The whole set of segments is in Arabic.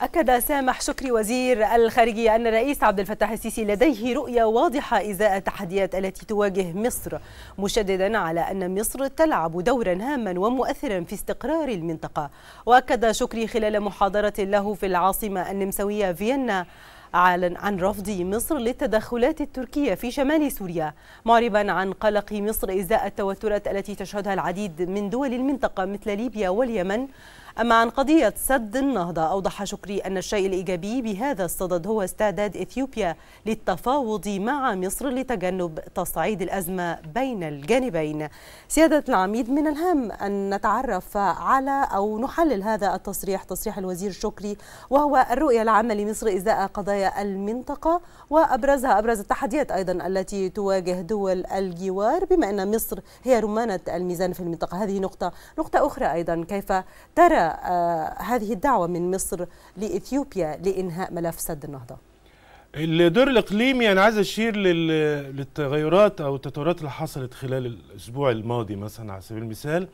أكد سامح شكري وزير الخارجية أن الرئيس عبد الفتاح السيسي لديه رؤية واضحة إزاء التحديات التي تواجه مصر مشددا على أن مصر تلعب دورا هاما ومؤثرا في استقرار المنطقة وأكد شكري خلال محاضرة له في العاصمة النمساوية فيينا أعلن عن رفض مصر للتدخلات التركية في شمال سوريا معربا عن قلق مصر إزاء التوترات التي تشهدها العديد من دول المنطقة مثل ليبيا واليمن أما عن قضية سد النهضة أوضح شكري أن الشيء الإيجابي بهذا الصدد هو استعداد إثيوبيا للتفاوض مع مصر لتجنب تصعيد الأزمة بين الجانبين سيادة العميد من الهام أن نتعرف على أو نحلل هذا التصريح تصريح الوزير شكري وهو الرؤية العامة لمصر إزاء قضايا المنطقة وأبرزها أبرز التحديات أيضا التي تواجه دول الجوار بما أن مصر هي رمانة الميزان في المنطقة هذه نقطة نقطة أخرى أيضا كيف ترى آه، هذه الدعوة من مصر لإثيوبيا لإنهاء ملف سد النهضة؟ الدور الاقليمي انا عايز اشير للتغيرات او التطورات اللي حصلت خلال الاسبوع الماضي مثلا على سبيل المثال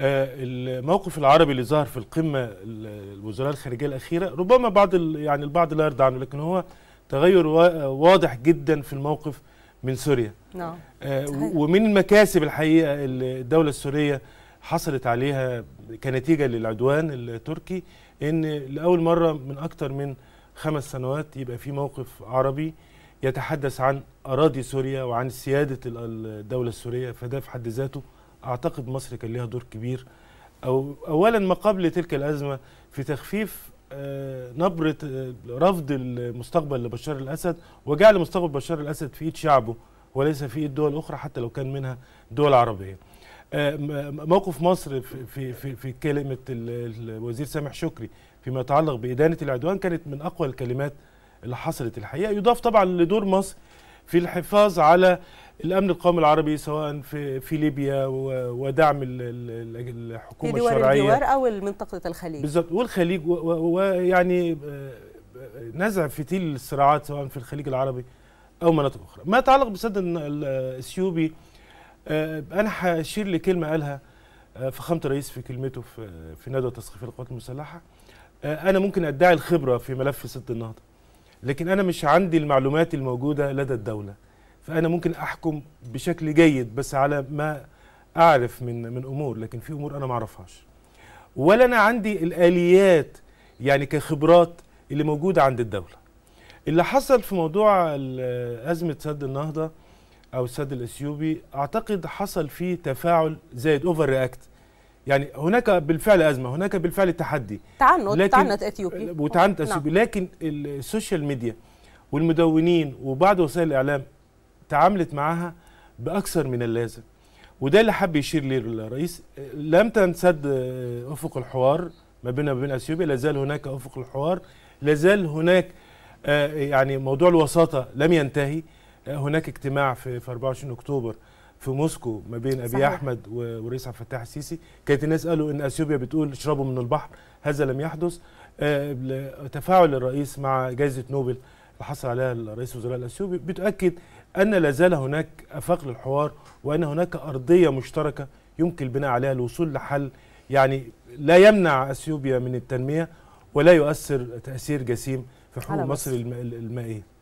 آه، الموقف العربي اللي ظهر في القمه الوزراء الخارجيه الاخيره ربما بعض يعني البعض لا يرضى عنه لكن هو تغير واضح جدا في الموقف من سوريا نعم آه، ومن المكاسب الحقيقه اللي الدوله السوريه حصلت عليها كنتيجه للعدوان التركي ان لاول مره من اكثر من خمس سنوات يبقى في موقف عربي يتحدث عن اراضي سوريا وعن سياده الدوله السوريه فده في حد ذاته اعتقد مصر كان لها دور كبير او اولا ما قبل تلك الازمه في تخفيف آه، نبره آه، رفض المستقبل لبشار الاسد وجعل مستقبل بشار الاسد في ايد شعبه وليس في ايد دول اخرى حتى لو كان منها دول عربيه آه، موقف مصر في في في كلمه الوزير سامح شكري فيما يتعلق بادانه العدوان كانت من اقوى الكلمات اللي حصلت الحقيقه يضاف طبعا لدور مصر في الحفاظ على الامن القومي العربي سواء في في ليبيا ودعم الحكومه في دول الشرعيه الجوار او منطقه الخليج بالظبط والخليج ويعني آه، نزع فتيل الصراعات سواء في الخليج العربي او مناطق اخرى ما يتعلق بسد الاثيوبي آه، انا هشير لكلمه قالها آه، فخامه الرئيس في كلمته في في ندوه تسخيف القوات المسلحه آه، انا ممكن ادعي الخبره في ملف سد النهضه لكن انا مش عندي المعلومات الموجوده لدى الدوله فانا ممكن احكم بشكل جيد بس على ما اعرف من من امور لكن في امور انا ما اعرفهاش ولا انا عندي الاليات يعني كخبرات اللي موجوده عند الدوله اللي حصل في موضوع ازمه سد النهضه او السد الاثيوبي اعتقد حصل فيه تفاعل زائد اوفر رياكت يعني هناك بالفعل ازمه هناك بالفعل تحدي تعنت تعنت اثيوبي وتعنت اثيوبي نعم. لكن السوشيال ميديا والمدونين وبعض وسائل الاعلام تعاملت معها باكثر من اللازم وده اللي حب يشير ليه الرئيس آه، لم تنسد آه، افق الحوار ما بيننا وبين اثيوبيا لا زال هناك افق الحوار لا زال هناك آه، يعني موضوع الوساطه لم ينتهي هناك اجتماع في, 24 اكتوبر في موسكو ما بين ابي صحيح. احمد ورئيس عبد الفتاح السيسي كانت الناس قالوا ان اثيوبيا بتقول اشربوا من البحر هذا لم يحدث آه، تفاعل الرئيس مع جائزه نوبل اللي حصل عليها رئيس الوزراء الاثيوبي بتؤكد ان لا زال هناك افاق للحوار وان هناك ارضيه مشتركه يمكن البناء عليها الوصول لحل يعني لا يمنع اثيوبيا من التنميه ولا يؤثر تاثير جسيم في حقوق مصر المائيه